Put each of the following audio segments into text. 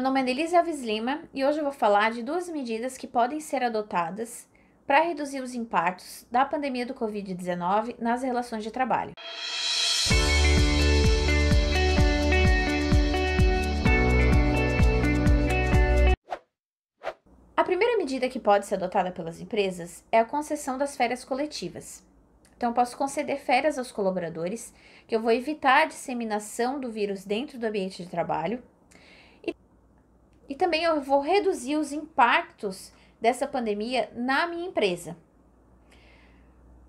Meu nome é Nelise Alves Lima e hoje eu vou falar de duas medidas que podem ser adotadas para reduzir os impactos da pandemia do Covid-19 nas relações de trabalho. A primeira medida que pode ser adotada pelas empresas é a concessão das férias coletivas. Então, posso conceder férias aos colaboradores, que eu vou evitar a disseminação do vírus dentro do ambiente de trabalho e também eu vou reduzir os impactos dessa pandemia na minha empresa.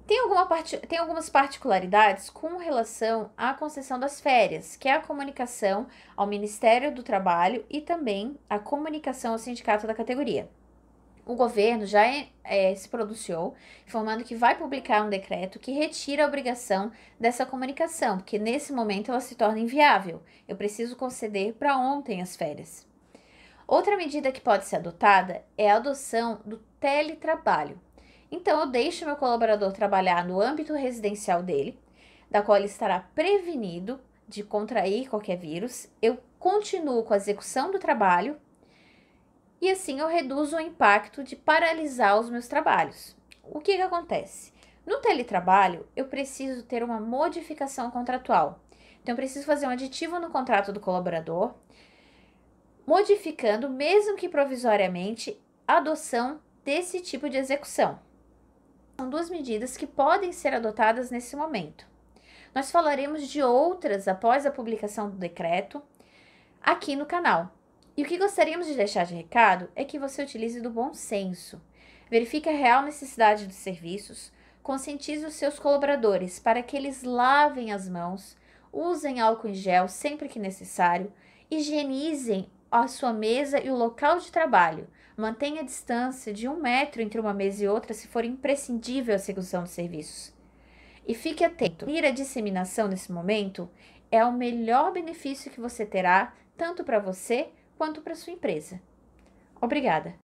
Tem, alguma tem algumas particularidades com relação à concessão das férias, que é a comunicação ao Ministério do Trabalho e também a comunicação ao sindicato da categoria. O governo já é, é se pronunciou, informando que vai publicar um decreto que retira a obrigação dessa comunicação, porque nesse momento ela se torna inviável. Eu preciso conceder para ontem as férias. Outra medida que pode ser adotada é a adoção do teletrabalho. Então, eu deixo meu colaborador trabalhar no âmbito residencial dele, da qual ele estará prevenido de contrair qualquer vírus. Eu continuo com a execução do trabalho e assim eu reduzo o impacto de paralisar os meus trabalhos. O que, que acontece? No teletrabalho, eu preciso ter uma modificação contratual. Então, eu preciso fazer um aditivo no contrato do colaborador modificando, mesmo que provisoriamente, a adoção desse tipo de execução. São duas medidas que podem ser adotadas nesse momento. Nós falaremos de outras após a publicação do decreto aqui no canal. E o que gostaríamos de deixar de recado é que você utilize do bom senso. Verifique a real necessidade dos serviços, conscientize os seus colaboradores para que eles lavem as mãos, usem álcool em gel sempre que necessário, higienizem a sua mesa e o local de trabalho. Mantenha a distância de um metro entre uma mesa e outra se for imprescindível a execução dos serviços. E fique atento: ir a disseminação nesse momento é o melhor benefício que você terá, tanto para você quanto para sua empresa. Obrigada!